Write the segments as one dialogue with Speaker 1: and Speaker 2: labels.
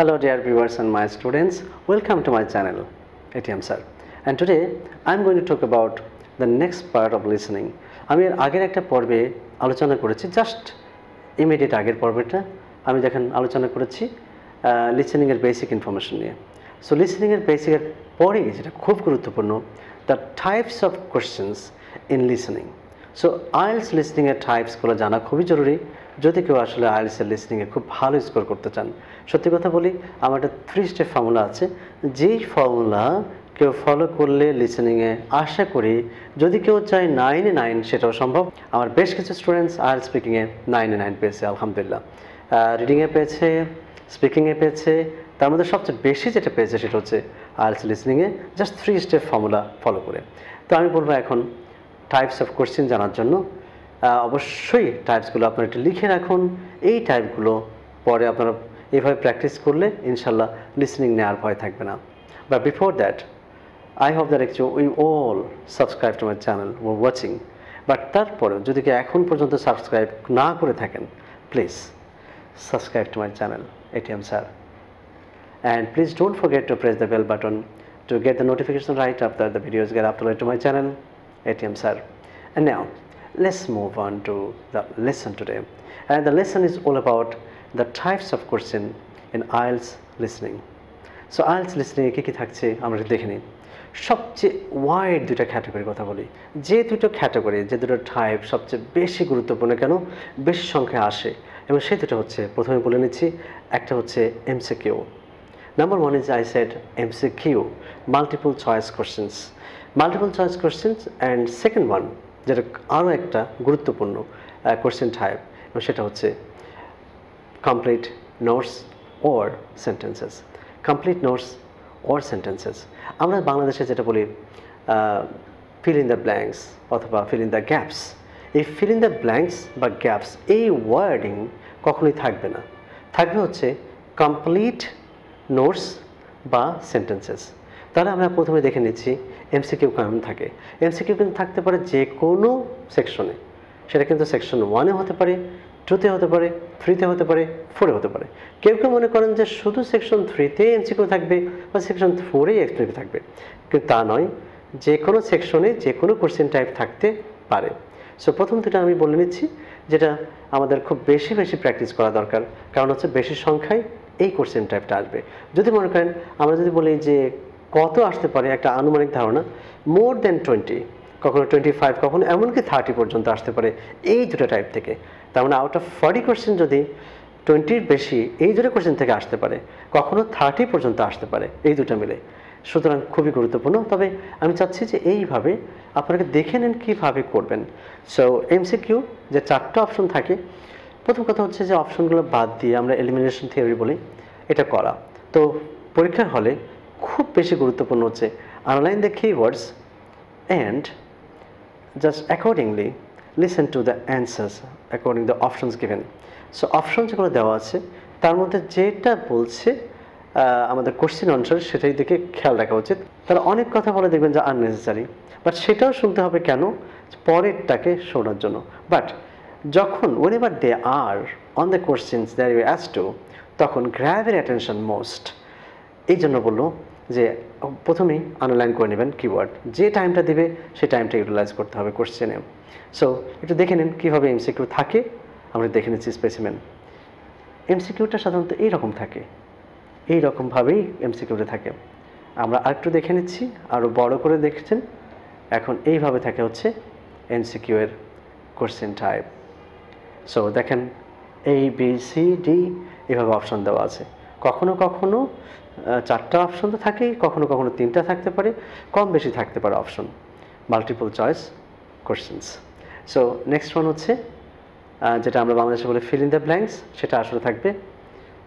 Speaker 1: Hello dear viewers and my students, welcome to my channel ATM Sir and today I am going to talk about the next part of listening. আমি এর আগের একটা পর্বে আলোচনা করেছি just immediate আগের পর্বটা আমি যখন আলোচনা করেছি লিসেনিংয়ের বেসিক ইনফরমেশন নিয়ে সো বেসিক এর পরে যেটা খুব গুরুত্বপূর্ণ the types of questions in listening so IELTS লিসেনিংয়ের টাইপসগুলো জানা খুবই জরুরি যদি কেউ আসলে আইএলসের লিসনিংয়ে খুব ভালো স্কোর করতে চান সত্যি কথা বলি আমার একটা থ্রি স্টেপ ফর্মুলা আছে যেই ফর্মুলা কেউ ফলো করলে লিসেনিংয়ে আশা করি যদি কেউ চায় নাইনে নাইন সেটাও সম্ভব আমার বেশ কিছু স্টুডেন্টস আর স্পিকিংয়ে নাইনে নাইন পেয়েছে আলহামদুলিল্লাহ রিডিংয়ে পেয়েছে স্পিকিংয়ে পেয়েছে তার মধ্যে সবচেয়ে বেশি যেটা পেয়েছে সেটা হচ্ছে আইএলস লিসনিংয়ে just three step formula follow করে তো আমি বলবো এখন টাইপস অফ কোশ্চেন জানার জন্য অবশ্যই টাইপসগুলো আপনারা একটু লিখে রাখুন এই টাইপগুলো পরে আপনারা এভাবে প্র্যাকটিস করলে ইনশাল্লাহ লিসনিং নেওয়ার ভয় থাকবে না but before that I hope that একচু we all subscribe to my channel ও ওয়াচিং বাট তারপরে যদি কেউ এখন পর্যন্ত সাবস্ক্রাইব না করে থাকেন please subscribe to my channel ATM sir and please don't forget to press the bell button to get the notification right after the videos get upload to my channel ATM sir and now let's move on to the lesson today and the lesson is all about the types of question in IELTS listening so IELTS লিসনিংয়ে কী কী থাকছে আমরা দেখে নিই সবচেয়ে wide দুটো ক্যাটাগরির কথা বলি যে দুটো ক্যাটাগরি যে দুটো টাইপ সবচেয়ে বেশি গুরুত্বপূর্ণ কেন বেশি সংখ্যায় আসে এবং সেই দুটো হচ্ছে প্রথমে বলে নিচ্ছি একটা হচ্ছে MC Q number one is I set MC Q multiple choice questions multiple choice questions and second one যেটা আরও একটা গুরুত্বপূর্ণ কোশ্চেন টাইপ এবং সেটা হচ্ছে complete notes or sentences complete notes or sentences আমরা বাংলাদেশে যেটা বলি ফিল ইন দ্য ব্ল্যাঙ্কস অথবা ফিল ইন দ্য গ্যাপস এই ফিল ইন দ্য ব্ল্যাঙ্কস বা গ্যাপস এই ওয়ার্ডিং কখনোই থাকবে না থাকবে হচ্ছে কমপ্লিট নোটস বা সেন্টেন্সেস তাহলে আমরা প্রথমে দেখে নিচ্ছি এমসিকিউ কেমন থাকে এমসিকিউ কিন্তু থাকতে পারে যে কোনো সেকশনে সেটা কিন্তু সেকশন ওয়ানে হতে পারে টুতে হতে পারে থ্রিতে হতে পারে ফোরে হতে পারে কেউ কেউ মনে করেন যে শুধু সেকশন থ্রিতে এমসিকিউ থাকবে বা সেকশন ফোরেই এক্সপ্লেন থাকবে কিন্তু তা নয় যে কোনো সেকশনে যে কোনো কোশ্চেন টাইপ থাকতে পারে সো প্রথম দুটো আমি বলে নিচ্ছি যেটা আমাদের খুব বেশি বেশি প্র্যাকটিস করা দরকার কারণ হচ্ছে বেশি সংখ্যায় এই কোশ্চেন টাইপটা আসবে যদি মনে করেন আমরা যদি বলি যে কত আসতে পারে একটা আনুমানিক ধারণা মোর দেন টোয়েন্টি কখনো টোয়েন্টি ফাইভ কখনো এমনকি থার্টি পর্যন্ত আসতে পারে এই দুটো টাইপ থেকে তার মানে আউট অফ ফর্টি কোয়েশ্চেন যদি টোয়েন্টির বেশি এই দুটো কোয়েশ্চেন থেকে আসতে পারে কখনো থার্টি পর্যন্ত আসতে পারে এই দুটো মিলে সুতরাং খুবই গুরুত্বপূর্ণ তবে আমি চাচ্ছি যে এইভাবে আপনাকে দেখে নেন কীভাবে করবেন সো এমসিকিউ যে চারটা অপশন থাকে প্রথম কথা হচ্ছে যে অপশনগুলো বাদ দিয়ে আমরা এলিমিনেশন থিওরি বলি এটা করা তো পরীক্ষার হলে খুব বেশি গুরুত্বপূর্ণ হচ্ছে underline the keywords and just accordingly listen to the answers according the options given so option যেগুলো দেওয়া আছে তার মধ্যে যেটা বলছে আমাদের কোশ্চেন আনসার সেটাই দিকে খেয়াল রাখা উচিত তারা অনেক কথা বলে দেখবেন যে আননেসেসারি বাট সেটাও শুনতে হবে কেন পরেরটাকে শোনার জন্য বাট যখন whenever they are on the questions there you as to তখন গ্র্যাভের অ্যাটেনশন মোস্ট এই জন্য বললো যে প্রথমেই আন্ডারলাইন করে নেবেন কিওয়ার্ড যে টাইমটা দেবে সেই টাইমটা ইউটিলাইজ করতে হবে কোশ্চেনে সো একটু দেখে নিন কীভাবে এমসিকিউ থাকে আমরা দেখে নিচ্ছি স্পেসিমেন এমসিকিউটা সাধারণত এইরকম থাকে এই রকমভাবেই এমসিকিউটা থাকে আমরা আরেকটু দেখে নিচ্ছি আরও বড় করে দেখছেন এখন এইভাবে থাকে হচ্ছে এমসিকিউ এর কোশ্চেন টাইপ সো দেখেন এই বি সি ডি এভাবে অপশন দেওয়া আছে কখনো কখনো চারটা অপশন তো থাকেই কখনো কখনো তিনটা থাকতে পারে কম বেশি থাকতে পারে option multiple choice questions so next one হচ্ছে যেটা আমরা বাংলাদেশে বলে ফিল ইন দ্য ব্ল্যাঙ্কস সেটা আসলে থাকবে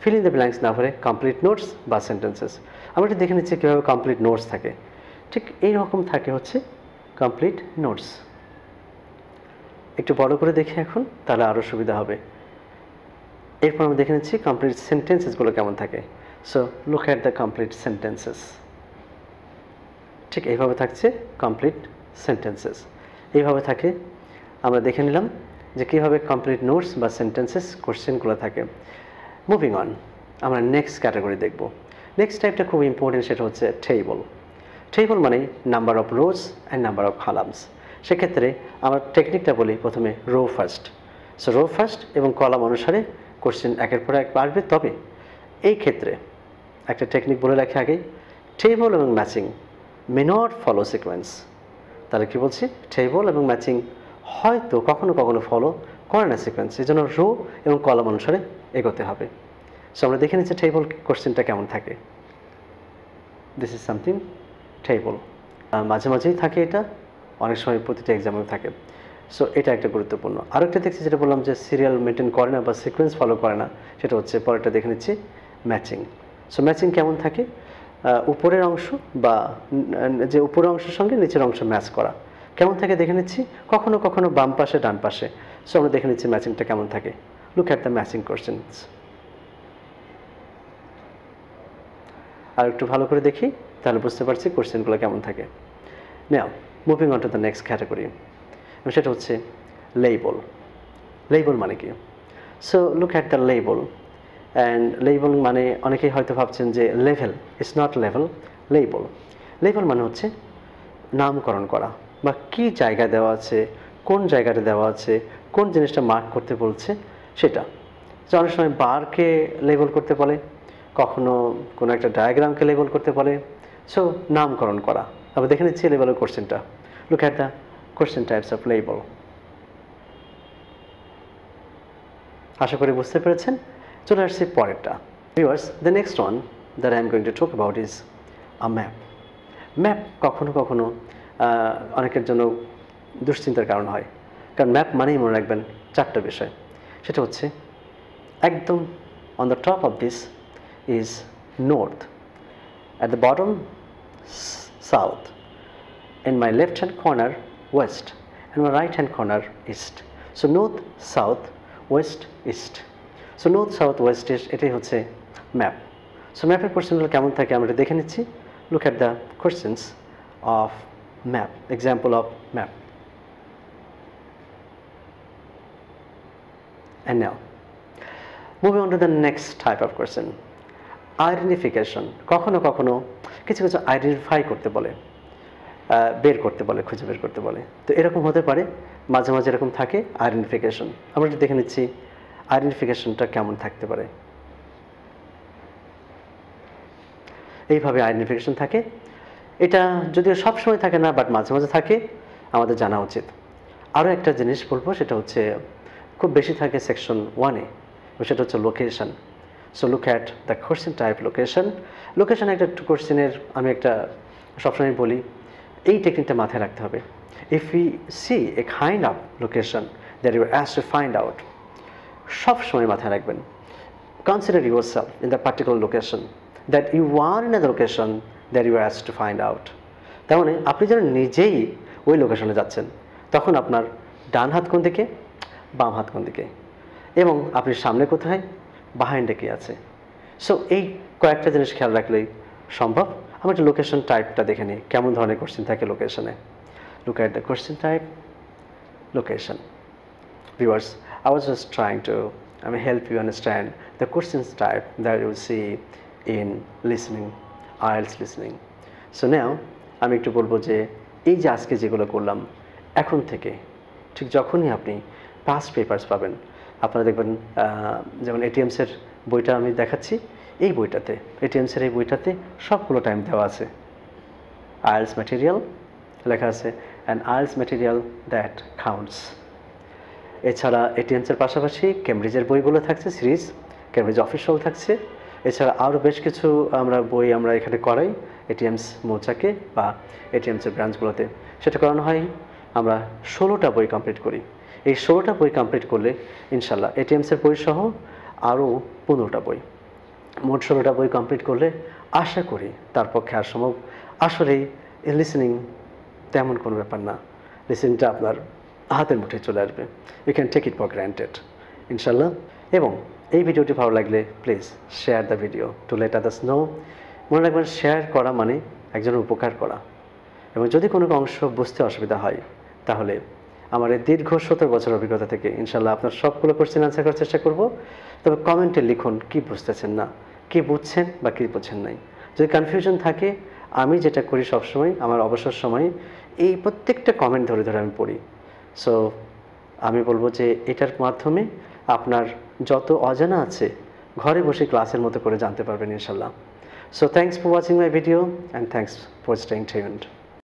Speaker 1: ফিল ইন দ্য ব্ল্যাঙ্কস না হলে কমপ্লিট নোটস বা সেন্টেন্সেস আমরা একটু দেখে নিচ্ছি কীভাবে কমপ্লিট নোটস থাকে ঠিক এই রকম থাকে হচ্ছে কমপ্লিট নোটস একটু বড় করে দেখি এখন তাহলে আরও সুবিধা হবে এরপর আমরা দেখে নিচ্ছি কমপ্লিট সেন্টেন্সেসগুলো কেমন থাকে so look at the complete sentences ঠিক এইভাবে থাকছে কমপ্লিট সেন্টেন্সেস এইভাবে থাকে আমরা দেখে নিলাম যে কীভাবে কমপ্লিট নোটস বা সেন্টেন্সেস কোশ্চেনগুলো থাকে মুভিং অন আমরা নেক্সট ক্যাটাগরি দেখব নেক্সট টাইপটা খুব ইম্পর্টেন্ট সেটা হচ্ছে টেবল টেবল মানে number of rows and number of columns সেক্ষেত্রে আমরা টেকনিকটা বলি প্রথমে row first so row first এবং কলাম অনুসারে কোশ্চেন একের পর এক বাড়বে তবে এই ক্ষেত্রে একটা টেকনিক বলে রাখি আগেই টেবল এবং matching may not follow sequence তাহলে কি বলছি টেবল এবং ম্যাচিং হয়তো কখনো কখনো ফলো করে না সিকোয়েন্স এই জন্য রো এবং কলাম অনুসারে এগোতে হবে সো আমরা দেখে নিচ্ছি টেবল কোশ্চেনটা কেমন থাকে দিস ইজ সামথিং টেবল মাঝে মাঝেই থাকে এটা অনেক সময় প্রতিটা এক্সামেও থাকে সো এটা একটা গুরুত্বপূর্ণ আরেকটা দেখছি যেটা বললাম যে সিরিয়াল মেনটেন করে না বা সিকোয়েন্স ফলো করে না সেটা হচ্ছে পরেরটা দেখে নিচ্ছি ম্যাচিং সো ম্যাচিং কেমন থাকে উপরের অংশ বা যে উপরের অংশের সঙ্গে নিচের অংশ ম্যাচ করা কেমন থাকে দেখে নিচ্ছি কখনো কখনো বাম পাশে ডান পাশে সো আমরা দেখে নিচ্ছি ম্যাচিংটা কেমন থাকে look at the matching questions আর একটু ভালো করে দেখি তাহলে বুঝতে পারছি কোশ্চেনগুলো কেমন থাকে now moving on to the next category সেটা হচ্ছে লেবল লেবল মানে কি so look at the label and label মানে অনেকেই হয়তো ভাবছেন যে level it's not level label label মানে হচ্ছে নামকরণ করা বা কি জায়গা দেওয়া আছে কোন জায়গাটা দেওয়া আছে কোন জিনিসটা মার্ক করতে বলছে সেটা অনেক সময় বারকে লেবল করতে বলে কখনো কোনো একটা ডায়াগ্রামকে লেবল করতে বলে সো নামকরণ করা আবার দেখে নিচ্ছি লেবেল কোশ্চেনটা look at the question types of label আশা করি বুঝতে পেরেছেন চলে আসছি পরেরটা viewers the next one that I am going to talk about is a map map কখনো কখনো অনেকের জন্য দুশ্চিন্তার কারণ হয় কারণ ম্যাপ মানেই মনে রাখবেন চারটা বিষয় সেটা হচ্ছে একদম on the top of this is north at the bottom south in my left hand corner west and my right hand corner east so north south west east so north south west east এটাই হচ্ছে map so ম্যাপের কোশ্চেনগুলো কেমন থাকে আমরা দেখে নিচ্ছি look at the questions of map example of map and now moving on to the next type of question identification কখনো কখনো কিছু কিছু আইডেন্টিফাই করতে বলে বের করতে বলে খুঁজে বের করতে বলে তো এরকম হতে পারে মাঝে মাঝে এরকম থাকে আইডেন্টিফিকেশন আমরা একটু দেখে নিচ্ছি আইডেন্টিফিকেশনটা কেমন থাকতে পারে এইভাবে আইডেন্টিফিকেশন থাকে এটা যদিও সবসময় থাকে না বাট মাঝে মাঝে থাকে আমাদের জানা উচিত আরও একটা জিনিস বলবো সেটা হচ্ছে খুব বেশি থাকে সেকশন ওয়ানে সেটা হচ্ছে location so look at the question type location location একটা কোশ্চেনের আমি একটা সবসময় বলি এই টেকনিকটা মাথায় রাখতে হবে if you see a kind of location that you ask to find out সব সময় মাথায় রাখবেন consider your in in the particular location that you in in the location that you asked to find out তার মানে আপনি যেন নিজেই ওই লোকেশনে যাচ্ছেন তখন আপনার ডান হাত কোন দিকে বাম হাত কোন দিকে এবং আপনি সামনে কোথায় বাহাইন্ডে কী আছে সো এই কয়েকটা জিনিস খেয়াল রাখলেই সম্ভব আমি একটা লোকেশন টাইপটা দেখে নিই কেমন ধরনের কোশ্চেন থাকে লোকেশনে look at the question type location viewers I was just trying to I mean, help you understand the questions type that you see in listening, IELTS listening. So now আমি একটু বলবো যে এই যে আজকে যেগুলো করলাম এখন থেকে ঠিক যখনই আপনি পাস্ট পেপার্স পাবেন আপনারা দেখবেন যেমন এটিএমসের বইটা আমি দেখাচ্ছি এই বইটাতে এটিএমসের এই বইটাতে সবগুলো টাইম দেওয়া আছে আয়েলস ম্যাটেরিয়াল লেখা আছে and IELTS material that counts এছাড়া এটিএমসের পাশাপাশি কেমব্রিজের বইগুলো থাকছে সিরিজ কেমব্রিজ অফিসিয়াল থাকছে এছাড়া আরও বেশ কিছু আমরা বই আমরা এখানে করাই এটিএমস মৌচাকে বা এটিএমসের ব্রাঞ্চগুলোতে সেটা করানো হয় আমরা ষোলোটা বই কমপ্লিট করি এই ষোলোটা বই কমপ্লিট করলে ইনশাল্লাহ এটিএমসের বই সহ আরও পনেরোটা বই মোট ষোলোটা বই কমপ্লিট করলে আশা করি তার পক্ষে আর সম্ভব আসলেই লিসেনিং তেমন কোনো ব্যাপার না লিসেনিংটা আপনার হাতের মুঠে চলে আসবে you can take it for granted ইনশাল্লাহ এবং এই ভিডিওটি ভালো লাগলে please share the video to let others know মনে রাখবেন শেয়ার করা মানে একজনের উপকার করা এবং যদি কোনো অংশ বুঝতে অসুবিধা হয় তাহলে আমার এই দীর্ঘ সতেরো বছর অভিজ্ঞতা থেকে ইনশাল্লাহ আপনার সবগুলো কোশ্চেন আনসার করার চেষ্টা করব তবে কমেন্টে লিখুন কি বুঝতেছেন না কি বুঝছেন বা কী বুঝছেন নাই যদি কনফিউশন থাকে আমি যেটা করি সবসময় আমার অবসর সময়ে এই প্রত্যেকটা কমেন্ট ধরে ধরে আমি পড়ি সো আমি বলবো যে এটার মাধ্যমে আপনার যত অজানা আছে ঘরে বসে ক্লাসের মতো করে জানতে পারবেন ইনশাল্লাহ so thanks for watching my video and thanks for staying tuned